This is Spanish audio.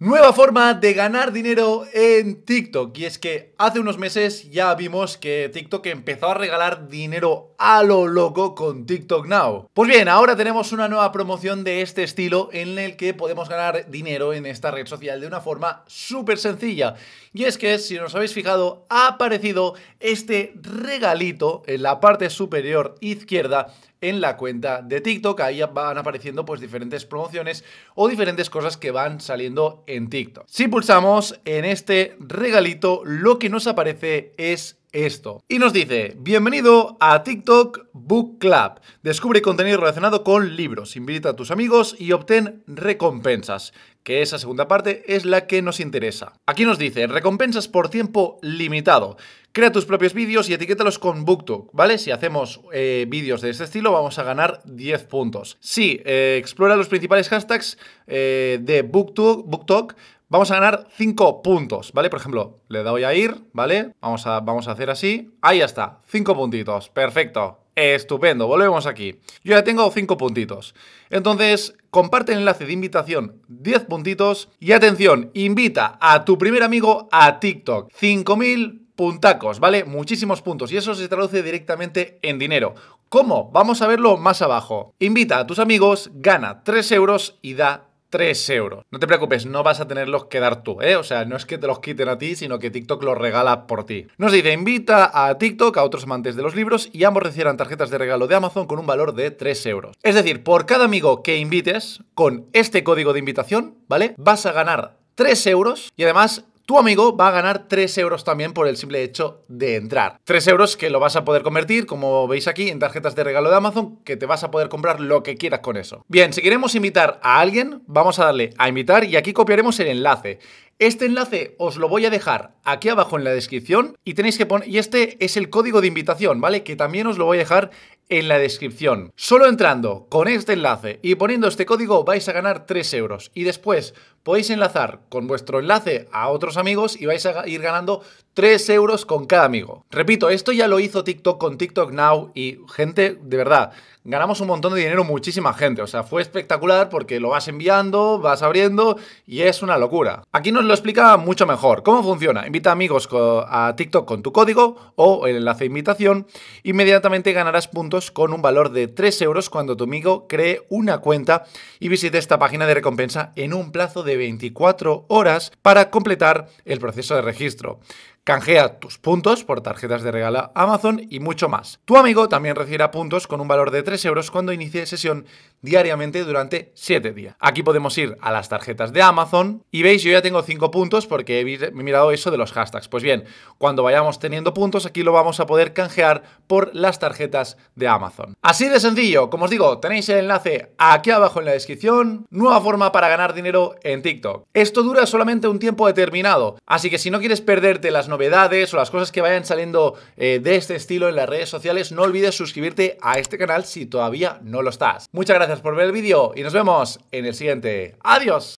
Nueva forma de ganar dinero en TikTok. Y es que hace unos meses ya vimos que TikTok empezó a regalar dinero a lo loco con TikTok Now. Pues bien, ahora tenemos una nueva promoción de este estilo en el que podemos ganar dinero en esta red social de una forma súper sencilla. Y es que, si nos habéis fijado, ha aparecido este regalito en la parte superior izquierda en la cuenta de TikTok. Ahí van apareciendo pues diferentes promociones o diferentes cosas que van saliendo en TikTok. Si pulsamos en este regalito, lo que nos aparece es esto. Y nos dice, bienvenido a TikTok Book Club. Descubre contenido relacionado con libros, invita a tus amigos y obtén recompensas, que esa segunda parte es la que nos interesa. Aquí nos dice, recompensas por tiempo limitado. Crea tus propios vídeos y etiquétalos con BookTok, ¿vale? Si hacemos eh, vídeos de este estilo, vamos a ganar 10 puntos. Si eh, explora los principales hashtags eh, de BookTok, vamos a ganar 5 puntos, ¿vale? Por ejemplo, le doy a ir, ¿vale? Vamos a, vamos a hacer así. Ahí está, 5 puntitos, perfecto. Estupendo, volvemos aquí. Yo ya tengo 5 puntitos. Entonces, comparte el enlace de invitación 10 puntitos. Y atención, invita a tu primer amigo a TikTok. 5000 puntacos, ¿vale? Muchísimos puntos y eso se traduce directamente en dinero. ¿Cómo? Vamos a verlo más abajo. Invita a tus amigos, gana 3 euros y da 3 euros. No te preocupes, no vas a tenerlos que dar tú, ¿eh? O sea, no es que te los quiten a ti, sino que TikTok los regala por ti. Nos dice, invita a TikTok, a otros amantes de los libros, y ambos recibirán tarjetas de regalo de Amazon con un valor de 3 euros. Es decir, por cada amigo que invites, con este código de invitación, ¿vale? Vas a ganar 3 euros y además tu amigo va a ganar 3 euros también por el simple hecho de entrar. 3 euros que lo vas a poder convertir, como veis aquí, en tarjetas de regalo de Amazon, que te vas a poder comprar lo que quieras con eso. Bien, si queremos invitar a alguien, vamos a darle a invitar y aquí copiaremos el enlace. Este enlace os lo voy a dejar aquí abajo en la descripción y tenéis que poner... Y este es el código de invitación, ¿vale? Que también os lo voy a dejar en la descripción. Solo entrando con este enlace y poniendo este código vais a ganar 3 euros. Y después podéis enlazar con vuestro enlace a otros amigos y vais a ir ganando 3 euros con cada amigo. Repito, esto ya lo hizo TikTok con TikTok Now y gente, de verdad, ganamos un montón de dinero muchísima gente. O sea, fue espectacular porque lo vas enviando, vas abriendo y es una locura. Aquí nos lo explica mucho mejor. ¿Cómo funciona? Invita amigos a TikTok con tu código o el enlace de invitación. Inmediatamente ganarás puntos con un valor de 3 euros cuando tu amigo cree una cuenta y visite esta página de recompensa en un plazo de 24 horas para completar el proceso de registro. Canjea tus puntos por tarjetas de regala Amazon y mucho más. Tu amigo también recibirá puntos con un valor de 3 euros cuando inicie sesión diariamente durante 7 días. Aquí podemos ir a las tarjetas de Amazon y veis yo ya tengo 5 puntos porque he mirado eso de los hashtags. Pues bien, cuando vayamos teniendo puntos aquí lo vamos a poder canjear por las tarjetas de Amazon. Así de sencillo, como os digo, tenéis el enlace aquí abajo en la descripción. Nueva forma para ganar dinero en TikTok. Esto dura solamente un tiempo determinado, así que si no quieres perderte las novedades novedades o las cosas que vayan saliendo eh, de este estilo en las redes sociales, no olvides suscribirte a este canal si todavía no lo estás. Muchas gracias por ver el vídeo y nos vemos en el siguiente. ¡Adiós!